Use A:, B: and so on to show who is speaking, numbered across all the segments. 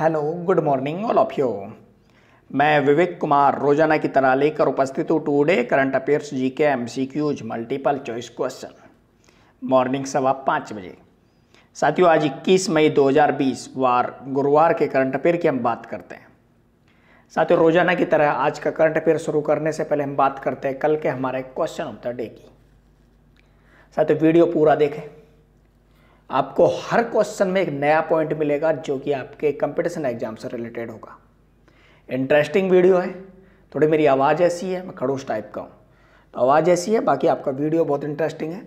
A: Hello good morning all of you मैं विवेक कुमार रोजाना की तरह लेकर उपस्थित हूँ today current affairs G K M C Qs multiple choice question morning सवा पाँच बजे साथियों आज इक्कीस मई 2020 वार गुरुवार के करंट अफेयर की हम बात करते हैं साथियों रोजाना की तरह आज का करंट अफेयर शुरू करने से पहले हम बात करते हैं कल के हमारे क्वेश्चन ऑफ द डे की साथियों वीडियो पूरा देखें आपको हर क्वेश्चन में एक नया पॉइंट मिलेगा जो कि आपके कंपटीशन एग्जाम से रिलेटेड होगा इंटरेस्टिंग वीडियो है थोड़ी मेरी आवाज़ ऐसी है मैं खड़ोश टाइप का हूँ तो आवाज़ ऐसी है बाकी आपका वीडियो बहुत इंटरेस्टिंग है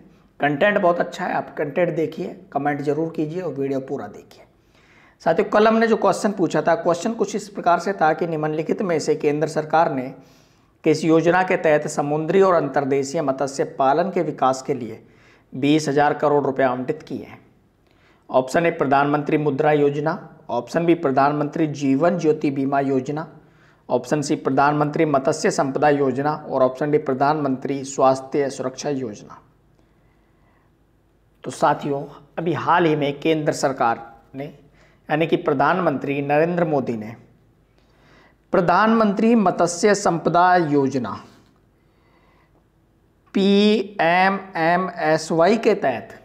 A: कंटेंट बहुत अच्छा है आप कंटेंट देखिए कमेंट जरूर कीजिए और वीडियो पूरा देखिए साथ ही कल हमने जो क्वेश्चन पूछा था क्वेश्चन कुछ इस प्रकार से था कि निम्नलिखित में से केंद्र सरकार ने किस योजना के तहत समुद्री और अंतर्देशीय मत्स्य पालन के विकास के लिए बीस हजार करोड़ रुपये आवंटित किए हैं ऑप्शन ए प्रधानमंत्री मुद्रा योजना ऑप्शन बी प्रधानमंत्री जीवन ज्योति बीमा योजना ऑप्शन सी प्रधानमंत्री मत्स्य संपदा योजना और ऑप्शन डी प्रधानमंत्री स्वास्थ्य सुरक्षा योजना तो साथियों अभी हाल ही में केंद्र सरकार ने यानी कि प्रधानमंत्री नरेंद्र मोदी ने प्रधानमंत्री मत्स्य संपदा योजना P M M S Y के तहत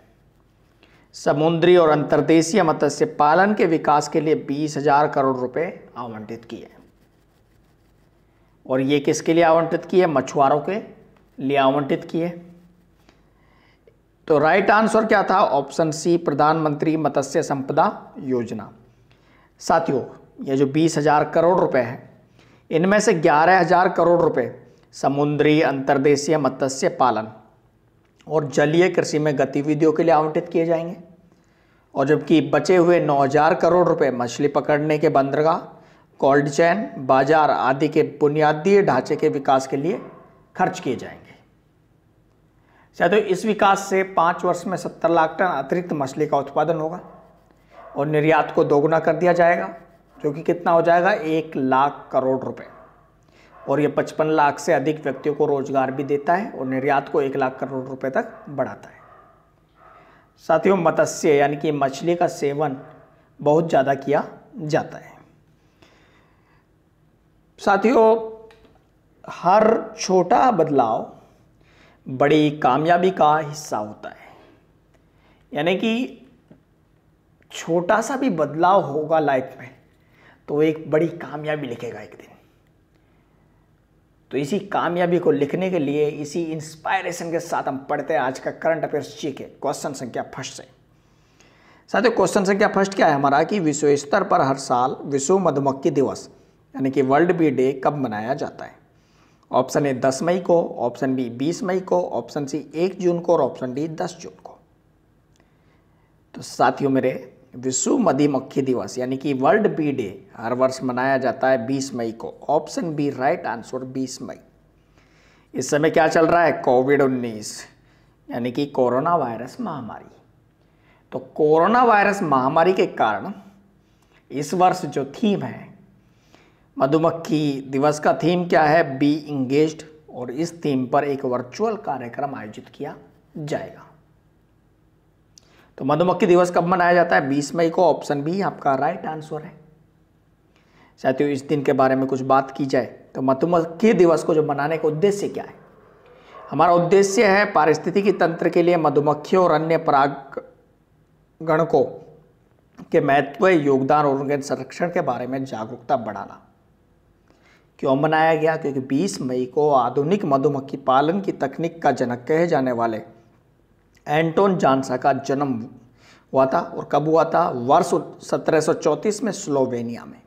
A: समुद्री और अंतर्देशीय मत्स्य पालन के विकास के लिए बीस हजार करोड़ रुपए आवंटित किए और ये किसके लिए आवंटित किए मछुआरों के लिए आवंटित किए तो राइट आंसर क्या था ऑप्शन सी प्रधानमंत्री मत्स्य संपदा योजना साथियों ये जो बीस हजार करोड़ रुपए हैं इनमें से ग्यारह हजार करोड़ रुपए समुद्री अंतर्देशीय मत्स्य पालन और जलीय कृषि में गतिविधियों के लिए आवंटित किए जाएंगे और जबकि बचे हुए 9000 करोड़ रुपए मछली पकड़ने के बंदरगाह कोल्ड चैन बाजार आदि के बुनियादी ढांचे के विकास के लिए खर्च किए जाएंगे तो इस विकास से पाँच वर्ष में सत्तर लाख टन अतिरिक्त मछली का उत्पादन होगा और निर्यात को दोगुना कर दिया जाएगा जो कि कितना हो जाएगा एक लाख करोड़ रुपये और ये 55 लाख से अधिक व्यक्तियों को रोजगार भी देता है और निर्यात को एक लाख करोड़ रुपए तक बढ़ाता है साथियों मत्स्य यानी कि मछली का सेवन बहुत ज़्यादा किया जाता है साथियों हर छोटा बदलाव बड़ी कामयाबी का हिस्सा होता है यानी कि छोटा सा भी बदलाव होगा लाइफ में तो एक बड़ी कामयाबी लिखेगा एक दिन तो इसी कामयाबी को लिखने के लिए इसी इंस्पायरेशन के साथ हम पढ़ते हैं आज का करंट अफेयर्स जी के क्वेश्चन संख्या फर्स्ट से ही क्वेश्चन संख्या फर्स्ट क्या है हमारा कि विश्व स्तर पर हर साल विश्व मधुमक्खी दिवस यानी कि वर्ल्ड बी डे कब मनाया जाता है ऑप्शन ए दस मई को ऑप्शन बी बीस मई को ऑप्शन सी एक जून को और ऑप्शन डी दस जून को तो साथियों मेरे विश्व मधुमक्खी दिवस यानी कि वर्ल्ड बी डे हर वर्ष मनाया जाता है 20 मई को ऑप्शन बी राइट आंसर 20 मई इस समय क्या चल रहा है कोविड 19 यानी कि कोरोना वायरस महामारी तो कोरोना वायरस महामारी के कारण इस वर्ष जो थीम है मधुमक्खी दिवस का थीम क्या है बी इंगेज्ड और इस थीम पर एक वर्चुअल कार्यक्रम आयोजित किया जाएगा तो मधुमक्खी दिवस कब मनाया जाता है 20 मई को ऑप्शन बी आपका राइट आंसर है साथियों इस दिन के बारे में कुछ बात की जाए तो मधुमक्खी दिवस को जो मनाने का उद्देश्य क्या है हमारा उद्देश्य है पारिस्थितिकी तंत्र के लिए मधुमक्खियों और अन्य परागण को के महत्व योगदान और उनके संरक्षण के बारे में जागरूकता बढ़ाना क्यों मनाया गया क्योंकि 20 मई को आधुनिक मधुमक्खी पालन की तकनीक का जनक कहे जाने वाले एंटोन जानसा का जन्म हुआ था और कब हुआ था वर्ष 1734 में स्लोवेनिया में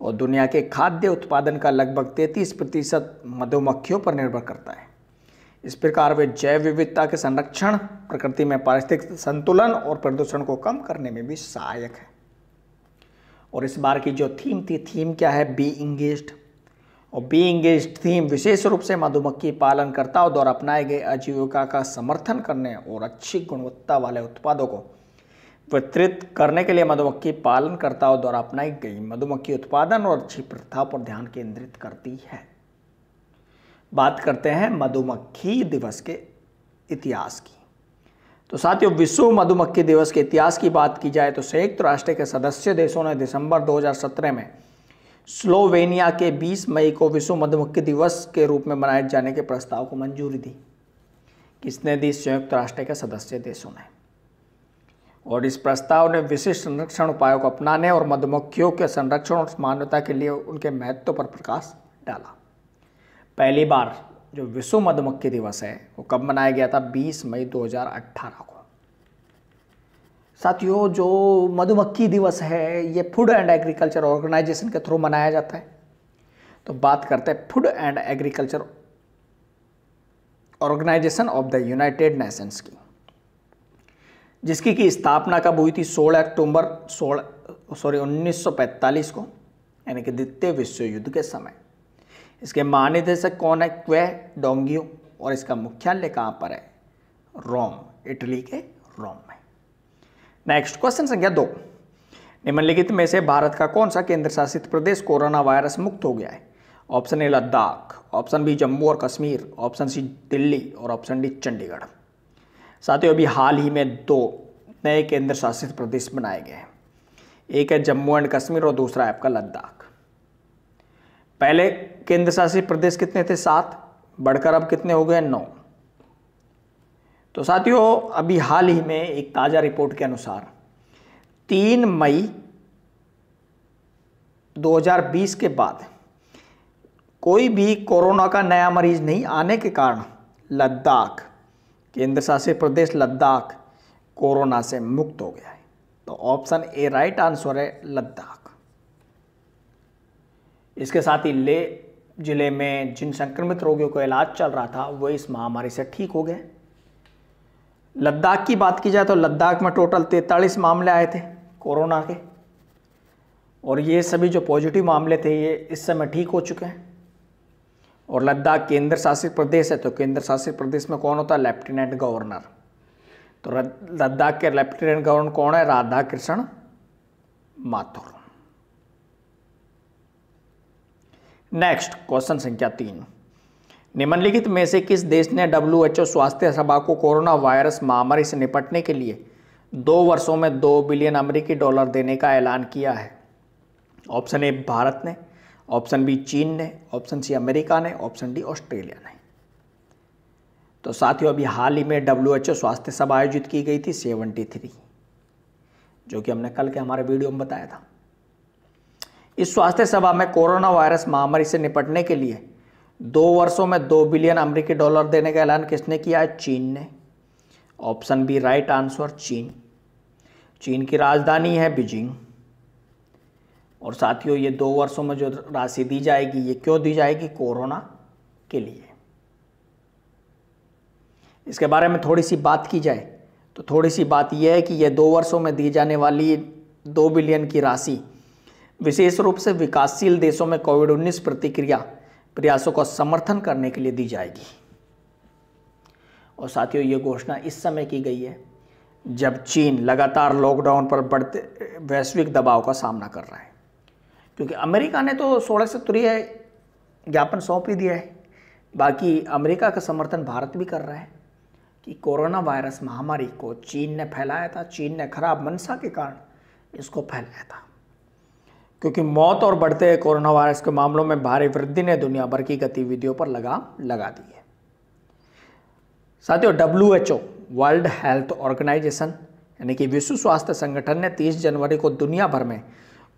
A: और दुनिया के खाद्य उत्पादन का लगभग 33 प्रतिशत मधुमक्खियों पर निर्भर करता है इस प्रकार वे जैव विविधता के संरक्षण प्रकृति में पारिस्थितिक संतुलन और प्रदूषण को कम करने में भी सहायक है और इस बार की जो थीम थी थीम क्या है बी इंगेज्ड और बीइंग एंगेज थीम विशेष रूप से मधुमक्खी पालनकर्ताओं द्वारा अपनाए गए आजीविका का समर्थन करने और अच्छी गुणवत्ता वाले उत्पादों को वितरित करने के लिए मधुमक्खी पालनकर्ताओं द्वारा अपनाई गई मधुमक्खी उत्पादन और अच्छी प्रथा पर ध्यान केंद्रित करती है बात करते हैं मधुमक्खी दिवस के इतिहास की तो साथियों विश्व मधुमक्खी दिवस के इतिहास की बात की जाए तो संयुक्त राष्ट्र के सदस्य देशों ने दिसंबर 2017 में स्लोवेनिया के 20 मई को विश्व मधुमक्खी दिवस के रूप में मनाए जाने के प्रस्ताव को मंजूरी दी किसने दी संयुक्त राष्ट्र के सदस्य देशों ने और इस प्रस्ताव ने विशिष्ट संरक्षण उपायों को अपनाने और मधुमक्खियों के संरक्षण और मान्यता के लिए उनके महत्व पर प्रकाश डाला पहली बार जो विश्व मधुमक्खी दिवस है वो कब मनाया गया था 20 मई 2018 को साथियों जो मधुमक्खी दिवस है ये फूड एंड एग्रीकल्चर ऑर्गेनाइजेशन के थ्रू मनाया जाता है तो बात करते हैं food and agriculture organisation of the United Nations की जिसकी की स्थापना कब हुई थी 16 अक्टूबर सोलह सॉरी 1945 को यानी कि द्वितीय विश्व युद्ध के समय इसके महानिदेशक कौन है क्वे डोंगियो और इसका मुख्यालय कहाँ पर है रोम इटली के रोम नेक्स्ट क्वेश्चन संख्या दो निम्नलिखित में से भारत का कौन सा केंद्र शासित प्रदेश कोरोना वायरस मुक्त हो गया है option A Ladakh option B Jammu और कश्मीर ऑप्शन सी दिल्ली और ऑप्शन डी चंडीगढ़ साथियों अभी हाल ही में दो नए केंद्र शासित प्रदेश बनाए गए हैं एक है जम्मू एंड कश्मीर और दूसरा है आपका लद्दाख पहले केंद्र शासित प्रदेश कितने थे सात बढ़कर अब कितने हो गए नौ तो साथियों अभी हाल ही में एक ताज़ा रिपोर्ट के अनुसार तीन मई 2020 के बाद कोई भी कोरोना का नया मरीज नहीं आने के कारण लद्दाख केंद्र शासित प्रदेश लद्दाख कोरोना से मुक्त हो गया है तो ऑप्शन ए राइट आंसर है लद्दाख इसके साथ ही ले जिले में जिन संक्रमित रोगियों का इलाज चल रहा था वो इस महामारी से ठीक हो गए लद्दाख की बात की जाए तो लद्दाख में टोटल तैंतालीस मामले आए थे कोरोना के और ये सभी जो पॉजिटिव मामले थे ये इस समय ठीक हो चुके हैं और लद्दाख केंद्र शासित प्रदेश है तो केंद्र शासित प्रदेश में कौन होता है लेफ्टिनेंट गवर्नर तो लद्दाख के लेफ्टिनेंट गवर्नर कौन है राधा कृष्ण माथुर नेक्स्ट क्वेश्चन संख्या तीन निम्नलिखित में से किस देश ने ओ स्वास्थ्य सभा को कोरोना वायरस महामारी से निपटने के लिए दो वर्षों में दो बिलियन अमेरिकी डॉलर देने का ऐलान किया है ऑप्शन ए भारत ने ऑप्शन बी चीन ने ऑप्शन सी अमेरिका ने ऑप्शन डी ऑस्ट्रेलिया ने तो साथियों अभी हाल ही में डब्ल्यू स्वास्थ्य सभा आयोजित की गई थी सेवेंटी थ्री जो कि हमने कल के हमारे वीडियो में बताया था इस स्वास्थ्य सभा में कोरोना वायरस महामारी से निपटने के लिए दो वर्षों में दो बिलियन अमेरिकी डॉलर देने का ऐलान किसने किया है चीन ने ऑप्शन बी राइट आंसर चीन चीन की राजधानी है बीजिंग और साथियों ये दो वर्षों में जो राशि दी जाएगी ये क्यों दी जाएगी कोरोना के लिए इसके बारे में थोड़ी सी बात की जाए तो थोड़ी सी बात यह है कि यह दो वर्षों में दी जाने वाली दो बिलियन की राशि विशेष रूप से विकासशील देशों में कोविड उन्नीस प्रतिक्रिया प्रयासों का समर्थन करने के लिए दी जाएगी और साथियों ये घोषणा इस समय की गई है जब चीन लगातार लॉकडाउन पर बढ़ते वैश्विक दबाव का सामना कर रहा है क्योंकि अमेरिका ने तो सोलह सत्तरीय ज्ञापन सौंप ही दिया है बाकी अमेरिका का समर्थन भारत भी कर रहा है कि कोरोना वायरस महामारी को चीन ने फैलाया था चीन ने खराब मनसा के कारण इसको फैलाया था क्योंकि मौत और बढ़ते कोरोना वायरस के मामलों में भारी वृद्धि ने दुनिया भर की गतिविधियों पर लगाम लगा दी है साथियों W H O world health organisation यानी कि विश्व स्वास्थ्य संगठन ने 30 जनवरी को दुनिया भर में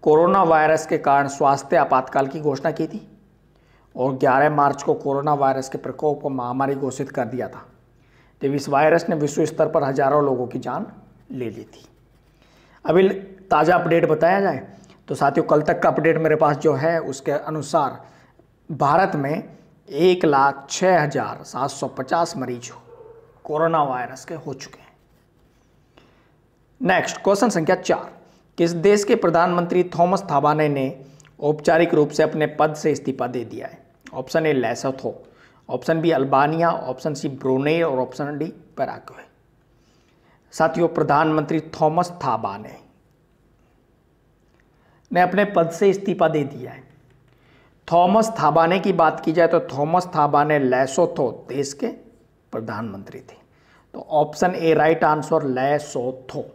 A: कोरोना वायरस के कारण स्वास्थ्य आपातकाल की घोषणा की थी और 11 मार्च को कोरोना वायरस के प्रकोप को महामारी घोषित कर दिया था जब इस वायरस ने विश्व स्तर पर हजारों लोगों की जान ले ली थी अभी ताज़ा अपडेट बताया जाए तो साथियों कल तक का अपडेट मेरे पास जो है उसके अनुसार भारत में एक लाख छः हज़ार सात सौ पचास मरीज कोरोना वायरस के हो चुके हैं नेक्स्ट क्वेश्चन संख्या चार किस देश के प्रधानमंत्री थॉमस थाबाने ने औपचारिक रूप से अपने पद से इस्तीफा दे दिया है option A Lesotho option B Albania option C Brunei और ऑप्शन डी पैराग्वे साथियों प्रधानमंत्री थॉमस थाबाने ने अपने पद से इस्तीफा दे दिया है थॉमस थाबाने की बात की जाए तो थॉमस थाबाने लैसोथो तो देश के प्रधानमंत्री थे तो option A right answer Lesotho तो।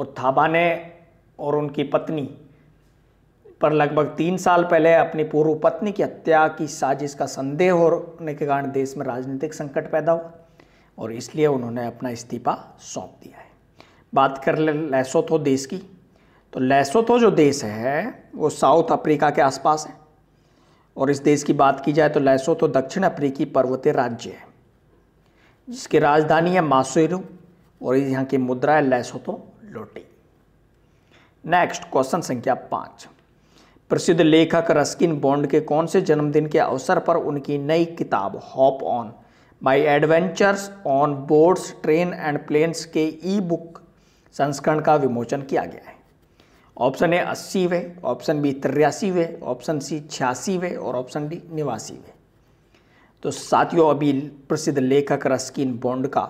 A: और थाबाने और उनकी पत्नी पर लगभग तीन साल पहले अपनी पूर्व पत्नी की हत्या की साजिश का संदेह होने के कारण देश में राजनीतिक संकट पैदा हुआ और इसलिए उन्होंने अपना इस्तीफा सौंप दिया है बात कर ले लेसोथो तो देश की तो लेसोथो तो जो देश है वो साउथ अफ्रीका के आसपास है और इस देश की बात की जाए तो लेसोथो तो दक्षिण अफ्रीकी पर्वतीय राज्य है जिसकी राजधानी है मासुरु और यहाँ की मुद्रा है लेसोथो तो लोटी नेक्स्ट क्वेश्चन संख्या पाँच प्रसिद्ध लेखक रस्किन बॉन्ड के कौन से जन्मदिन के अवसर पर उनकी नई किताब hop on my adventures on boards train and planes के ई बुक संस्करण का विमोचन किया गया है ऑप्शन ए वे ऑप्शन बी वे ऑप्शन सी वे और ऑप्शन डी वे तो साथियों अभी प्रसिद्ध लेखक रस्किन बॉन्ड का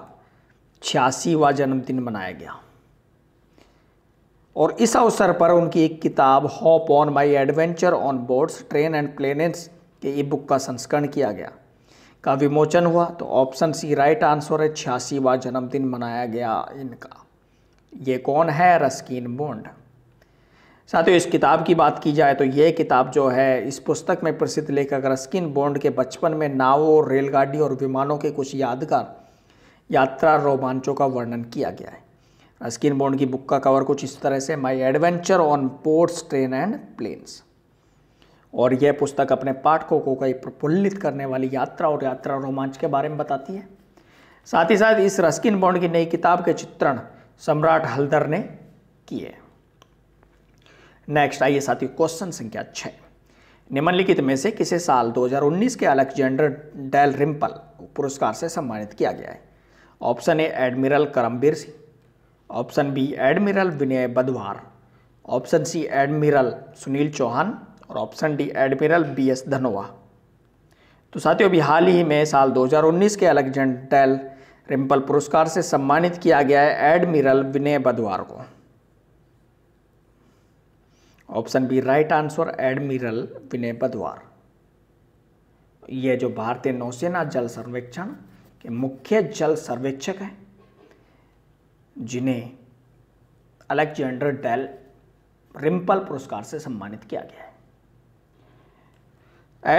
A: छियासीवा जन्मदिन मनाया गया और इस अवसर पर उनकी एक किताब hop on my adventure on boards train and planets के ई बुक का संस्करण किया गया का विमोचन हुआ तो ऑप्शन सी राइट आंसर है छियासीवा जन्मदिन मनाया गया इनका ये कौन है रस्किन बॉन्ड साथियों इस किताब की बात की जाए तो ये किताब जो है इस पुस्तक में प्रसिद्ध लेखक रस्किन बॉन्ड के बचपन में नावों रेलगाड़ियों और विमानों के कुछ यादगार यात्रा रोमांचों का वर्णन किया गया है रस्किन बॉन्ड की बुक का कवर कुछ इस तरह से my adventure on ports train and planes और यह पुस्तक अपने पाठकों को कई प्रफुल्लित करने वाली यात्रा और यात्रा रोमांच के बारे में बताती है साथ ही साथ इस रस्किन बॉन्ड की नई किताब के चित्रण सम्राट हल्दर ने किए नेक्स्ट आइए साथी क्वेश्चन संख्या छः निम्नलिखित में से किसे साल 2019 के अलेक्जेंडर डेल रिम्पल पुरस्कार से सम्मानित किया गया है option A admiral Karambir Singh option B admiral Vinay Badhwar option C admiral Sunil Chauhan और option D admiral B S Dhanoa तो साथियों अभी हाल ही में साल 2019 के अलेक्जेंडर डेल रिम्पल पुरस्कार से सम्मानित किया गया है एडमिरल विनय बदवार को option B right answer admiral Vinay Badhwar ये जो भारतीय नौसेना जल सर्वेक्षण के मुख्य जल सर्वेक्षक हैं जिन्हें अलेक्जेंडर डेल रिम्पल पुरस्कार से सम्मानित किया गया है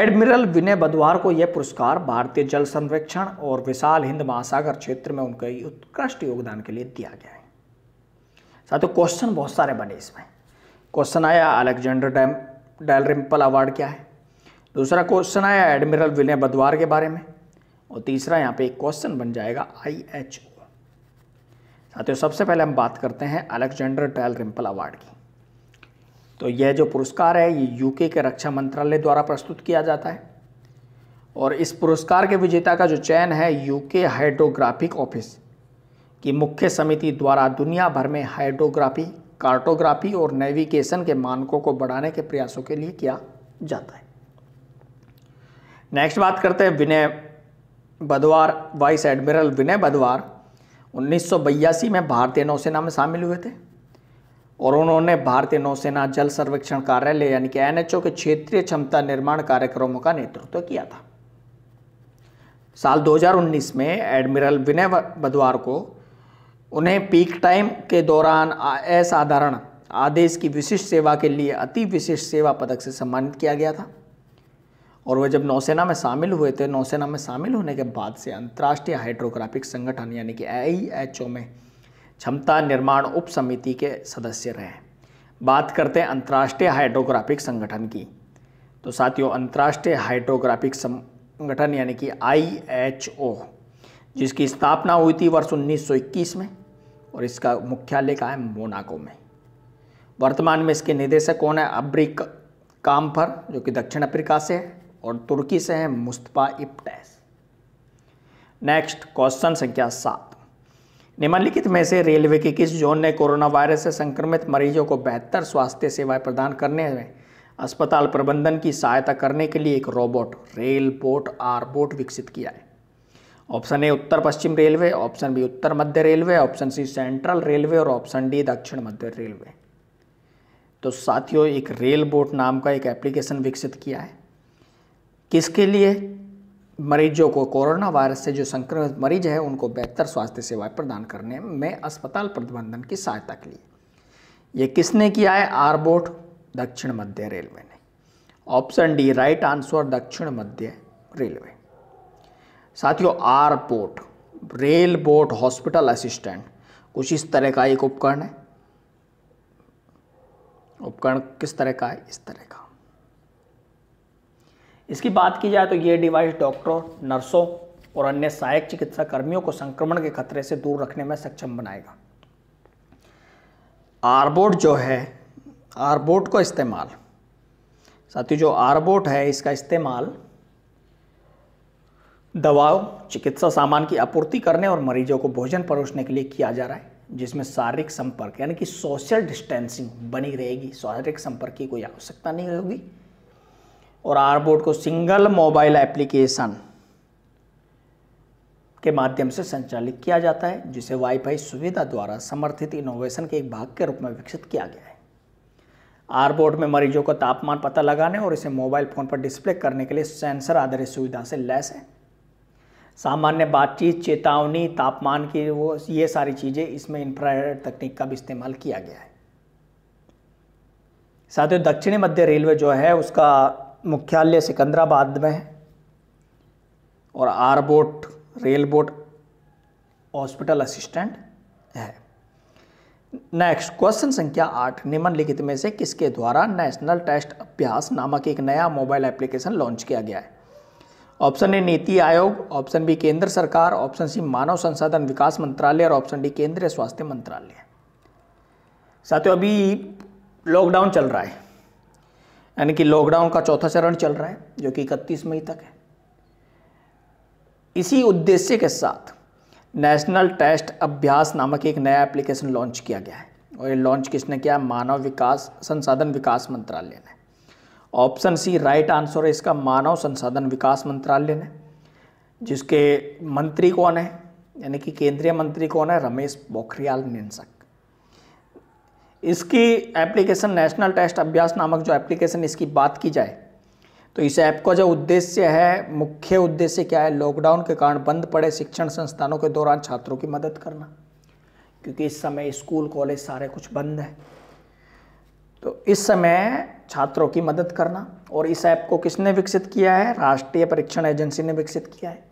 A: एडमिरल विनय बदवार को यह पुरस्कार भारतीय जल संरक्षण और विशाल हिंद महासागर क्षेत्र में उनके उत्कृष्ट योगदान के लिए दिया गया है ही क्वेश्चन बहुत सारे बने इसमें क्वेश्चन आया अलेक्जेंडर डैम रिम्पल अवार्ड क्या है दूसरा क्वेश्चन आया एडमिरल विलियम बदवार के बारे में और तीसरा यहाँ पे एक क्वेश्चन बन जाएगा आई एच ओ साथियों सबसे पहले हम बात करते हैं अलेक्जेंडर रिम्पल अवार्ड की तो यह जो पुरस्कार है ये यूके के रक्षा मंत्रालय द्वारा प्रस्तुत किया जाता है और इस पुरस्कार के विजेता का जो चयन है यूके हाइड्रोग्राफिक ऑफिस की मुख्य समिति द्वारा दुनिया भर में हाइड्रोग्राफी कार्टोग्राफी और नेविगेशन के मानकों को बढ़ाने के प्रयासों के लिए किया जाता है नेक्स्ट बात करते हैं विनय बदवार वाइस एडमिरल विनय बदवार उन्नीस में भारतीय नौसेना में शामिल हुए थे और उन्होंने भारतीय नौसेना जल सर्वेक्षण कार्यालय यानी कि एनएचओ के क्षेत्रीय क्षमता निर्माण कार्यक्रमों का नेतृत्व किया था साल 2019 में एडमिरल विनय बदवार को उन्हें पीक टाइम के दौरान असाधारण आदेश की विशिष्ट सेवा के लिए अति विशिष्ट सेवा पदक से सम्मानित किया गया था और वह जब नौसेना में शामिल हुए थे नौसेना में शामिल होने के बाद से अंतर्राष्ट्रीय हाइड्रोग्राफिक संगठन यानी कि आई e में क्षमता निर्माण उप समिति के सदस्य रहे बात करते हैं अंतर्राष्ट्रीय हाइड्रोग्राफिक संगठन की तो साथियों अंतर्राष्ट्रीय हाइड्रोग्राफिक संगठन यानी कि आई जिसकी स्थापना हुई थी वर्ष 1921 में और इसका मुख्यालय कहाँ है मोनाको में वर्तमान में इसके निदेशक कौन है अब्रिक काम्फर जो कि दक्षिण अफ्रीका से है और तुर्की से है मुस्तफ़ा इप्टैस नेक्स्ट क्वेश्चन संख्या सात निम्नलिखित में से रेलवे के किस जोन ने कोरोना वायरस से संक्रमित मरीजों को बेहतर स्वास्थ्य सेवाएं प्रदान करने में अस्पताल प्रबंधन की सहायता करने के लिए एक robot rail bot R bot विकसित किया है ऑप्शन ए उत्तर पश्चिम रेलवे ऑप्शन बी उत्तर मध्य railway option C central railway और ऑप्शन डी दक्षिण मध्य रेलवे तो साथियों एक रेल बोट नाम का एक एप्लीकेशन विकसित किया है किसके लिए मरीजों को कोरोना वायरस से जो संक्रमित मरीज है उनको बेहतर स्वास्थ्य सेवाएं प्रदान करने में अस्पताल प्रबंधन की सहायता के लिए ये किसने किया है आर बोट दक्षिण मध्य रेलवे ने ऑप्शन डी राइट आंसर दक्षिण मध्य रेलवे साथियों R port rail bot hospital assistant कुछ इस तरह का एक उपकरण है उपकरण किस तरह का है इस तरह का इसकी बात की जाए तो यह डिवाइस डॉक्टरों नर्सों और अन्य सहायक चिकित्सा कर्मियों को संक्रमण के खतरे से दूर रखने में सक्षम बनाएगा आरबोट जो है आरबोट का इस्तेमाल साथ ही जो आरबोट है इसका इस्तेमाल दवाओं चिकित्सा सामान की आपूर्ति करने और मरीजों को भोजन परोसने के लिए किया जा रहा है जिसमें शारीरिक संपर्क यानी कि सोशल डिस्टेंसिंग बनी रहेगी शारीरिक संपर्क की कोई आवश्यकता नहीं होगी और आर बोर्ड को सिंगल मोबाइल एप्लीकेशन के माध्यम से संचालित किया जाता है जिसे वाईफाई सुविधा द्वारा समर्थित इनोवेशन के एक भाग के रूप में विकसित किया गया है आर बोर्ड में मरीजों का तापमान पता लगाने और इसे मोबाइल फ़ोन पर डिस्प्ले करने के लिए सेंसर आधारित सुविधा से लैस है सामान्य बातचीत चेतावनी तापमान की वो ये सारी चीज़ें इसमें इंफ्रारेड तकनीक का भी इस्तेमाल किया गया है साथियों दक्षिणी मध्य रेलवे जो है उसका मुख्यालय सिकंदराबाद में है और R bot rail bot hospital assistant है नेक्स्ट क्वेश्चन संख्या आठ निम्नलिखित में से किसके द्वारा नेशनल टेस्ट अभ्यास नामक एक नया मोबाइल एप्लीकेशन लॉन्च किया गया है ऑप्शन ए नीति आयोग ऑप्शन बी केंद्र सरकार ऑप्शन सी मानव संसाधन विकास मंत्रालय और ऑप्शन डी केंद्रीय स्वास्थ्य मंत्रालय साथियों अभी लॉकडाउन चल रहा है यानी कि लॉकडाउन का चौथा चरण चल रहा है जो कि इकतीस मई तक है इसी उद्देश्य के साथ नेशनल टेस्ट अभ्यास नामक एक नया एप्लीकेशन लॉन्च किया गया है और ये लॉन्च किसने किया मानव विकास संसाधन विकास मंत्रालय ने ऑप्शन सी राइट आंसर है इसका मानव संसाधन विकास मंत्रालय ने जिसके मंत्री कौन है यानी कि केंद्रीय मंत्री कौन है रमेश पोखरियाल निंसक इसकी एप्लीकेशन नेशनल टेस्ट अभ्यास नामक जो एप्लीकेशन इसकी बात की जाए तो इस ऐप का जो उद्देश्य है मुख्य उद्देश्य क्या है लॉकडाउन के कारण बंद पड़े शिक्षण संस्थानों के दौरान छात्रों की मदद करना क्योंकि इस समय स्कूल कॉलेज सारे कुछ बंद है तो इस समय छात्रों की मदद करना और इस ऐप को किसने विकसित किया है राष्ट्रीय परीक्षण एजेंसी ने विकसित किया है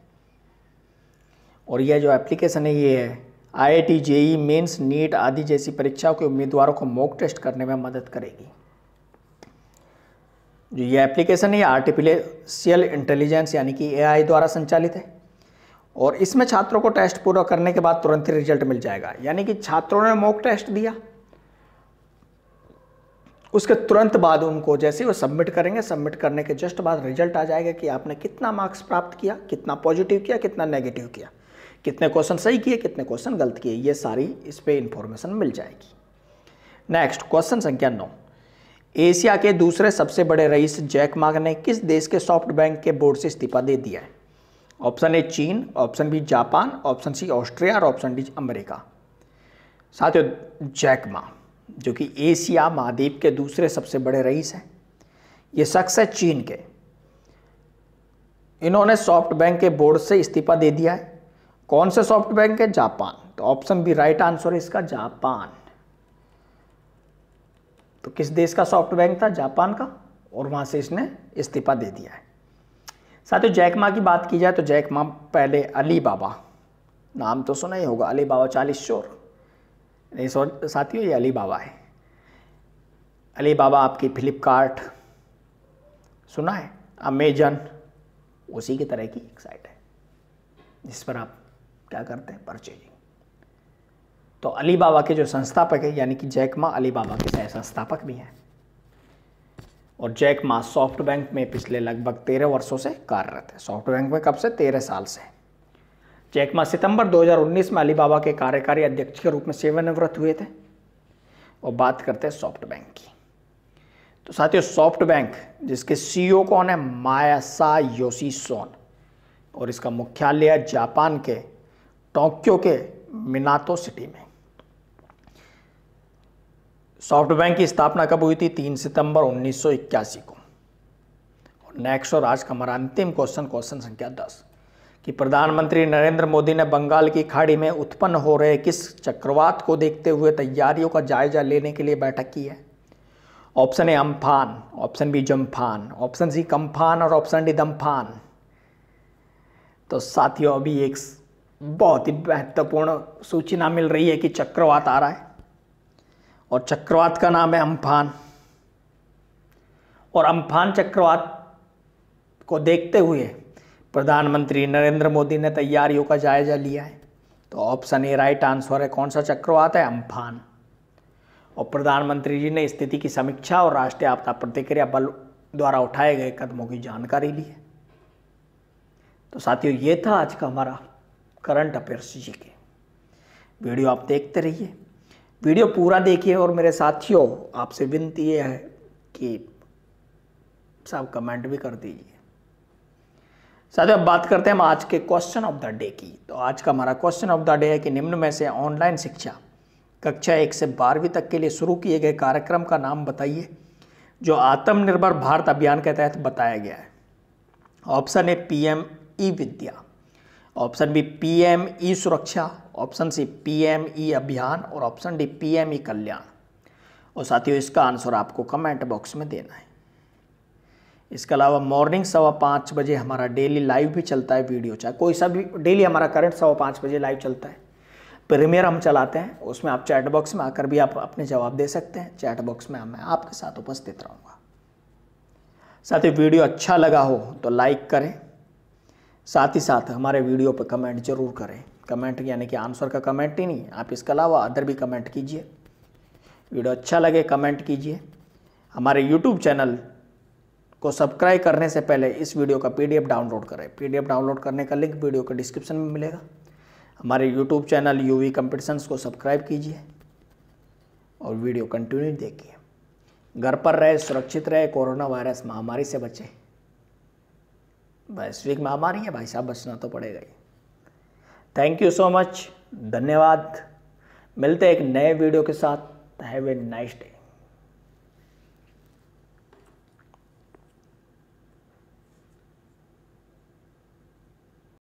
A: और यह जो एप्लीकेशन है ये है I I T JEE Mains NEET आदि जैसी परीक्षाओं के उम्मीदवारों को मॉक टेस्ट करने में मदद करेगी जो ये एप्लीकेशन है आर्टिफिशियल इंटेलिजेंस यानी कि एआई द्वारा संचालित है और इसमें छात्रों को टेस्ट पूरा करने के बाद तुरंत ही रिजल्ट मिल जाएगा यानी कि छात्रों ने मॉक टेस्ट दिया उसके तुरंत बाद उनको जैसे वो सबमिट करेंगे सबमिट करने के जस्ट बाद रिजल्ट आ जाएगा कि आपने कितना मार्क्स प्राप्त किया कितना पॉजिटिव किया कितना नेगेटिव किया कितने क्वेश्चन सही किए कितने क्वेश्चन गलत किए ये सारी इस पर इंफॉर्मेशन मिल जाएगी नेक्स्ट क्वेश्चन संख्या नौ एशिया के दूसरे सबसे बड़े रईस जैक मार्ग ने किस देश के सॉफ्ट बैंक के बोर्ड से इस्तीफा दे दिया है ऑप्शन ए चीन ऑप्शन बी जापान ऑप्शन सी ऑस्ट्रिया और ऑप्शन डी अमेरिका साथियों जैकमा जो कि एशिया महाद्वीप के दूसरे सबसे बड़े रईस हैं ये शख्स है चीन के इन्होंने सॉफ्ट बैंक के बोर्ड से इस्तीफा दे दिया है कौन से सॉफ्ट बैंक है जापान तो ऑप्शन बी राइट आंसर है इसका जापान तो किस देश का सॉफ्ट बैंक था जापान का और वहां से इसने इस्तीफा दे दिया है साथ ही जैकमा की बात की जाए तो जैकमा पहले अली बाबा नाम तो सुना ही होगा अली बाबा चालीस चोर नहीं सो साथियों ये अली बाबा है अली बाबा आपकी फ्लिपकार्ट सुना है अमेजन उसी की तरह की एक साइट है जिस पर आप क्या करते हैं परचेजिंग तो अली बाबा के जो संस्थापक है यानी कि जैकमा अली बाबा के सह संस्थापक भी हैं और जैक माँ सॉफ्ट बैंक में पिछले लगभग तेरह वर्षों से कार्यरत है सॉफ्ट बैंक में कब से तेरह साल से जैकमा सितंबर 2019 में अलीबाबा के कार्यकारी अध्यक्ष के रूप में सेवानिवृत्त हुए थे और बात करते हैं सॉफ्ट बैंक की तो साथियों सॉफ्ट बैंक जिसके सीईओ e कौन है मायासा योशी सोन और इसका मुख्यालय जापान के टोक्यो के मिनातो सिटी में सॉफ्ट बैंक की स्थापना कब हुई थी 3 सितंबर 1981 को और नेक्स्ट और आज का हमारा अंतिम क्वेश्चन क्वेश्चन संख्या 10 कि प्रधानमंत्री नरेंद्र मोदी ने बंगाल की खाड़ी में उत्पन्न हो रहे किस चक्रवात को देखते हुए तैयारियों का जायजा लेने के लिए बैठक की है option A Amphan option B जम्फान ऑप्शन सी कम्फान और ऑप्शन डी दम्फान तो साथियों अभी एक बहुत ही महत्वपूर्ण सूचना मिल रही है कि चक्रवात आ रहा है और चक्रवात का नाम है अम्फान और अम्फान चक्रवात को देखते हुए प्रधानमंत्री नरेंद्र मोदी ने तैयारियों का जायजा लिया है तो ऑप्शन ए राइट आंसर है कौन सा चक्र आता है अम्फान और प्रधानमंत्री जी ने स्थिति की समीक्षा और राष्ट्रीय आपदा प्रतिक्रिया बल द्वारा उठाए गए कदमों की जानकारी ली है तो साथियों ये था आज का हमारा करंट अफेयर्स जी के वीडियो आप देखते रहिए वीडियो पूरा देखिए और मेरे साथियों आपसे विनती ये है कि सब कमेंट भी कर दीजिए साथियों अब बात करते हैं हम आज के क्वेश्चन ऑफ द डे की तो आज का हमारा क्वेश्चन ऑफ द डे है कि निम्न में से ऑनलाइन शिक्षा कक्षा एक से बारहवीं तक के लिए शुरू किए गए कार्यक्रम का नाम बताइए जो आत्मनिर्भर भारत अभियान के तहत बताया गया है option A P M E Vidya option B P M E Suraksha option C P M E Abhiyan और option D P M E Kalyan और साथियों इसका आंसर आपको कमेंट बॉक्स में देना है इसके अलावा मॉर्निंग सवा पाँच बजे हमारा डेली लाइव भी चलता है वीडियो चाहे कोई सा भी डेली हमारा करंट सवा पाँच बजे लाइव चलता है प्रीमियर हम चलाते हैं उसमें आप चैट बॉक्स में आकर भी आप अपने जवाब दे सकते हैं चैट बॉक्स में मैं आपके साथ उपस्थित रहूँगा साथ ही वीडियो अच्छा लगा हो तो लाइक करें साथ ही साथ हमारे वीडियो पर कमेंट जरूर करें कमेंट यानी कि आंसर का कमेंट ही नहीं आप इसके अलावा अदर भी कमेंट कीजिए वीडियो अच्छा लगे कमेंट कीजिए हमारे यूट्यूब चैनल को सब्सक्राइब करने से पहले इस वीडियो का पीडीएफ डाउनलोड करें पीडीएफ डाउनलोड करने का लिंक वीडियो के डिस्क्रिप्शन में मिलेगा हमारे यूट्यूब चैनल यूवी कंपटीशंस को सब्सक्राइब कीजिए और वीडियो कंटिन्यू देखिए घर पर रहे सुरक्षित रहे कोरोना वायरस महामारी से बचें वैश्विक महामारी है भाई साहब बचना तो पड़ेगा ही थैंक यू सो मच धन्यवाद मिलते हैं एक नए वीडियो के साथ हैव ए नाइस डे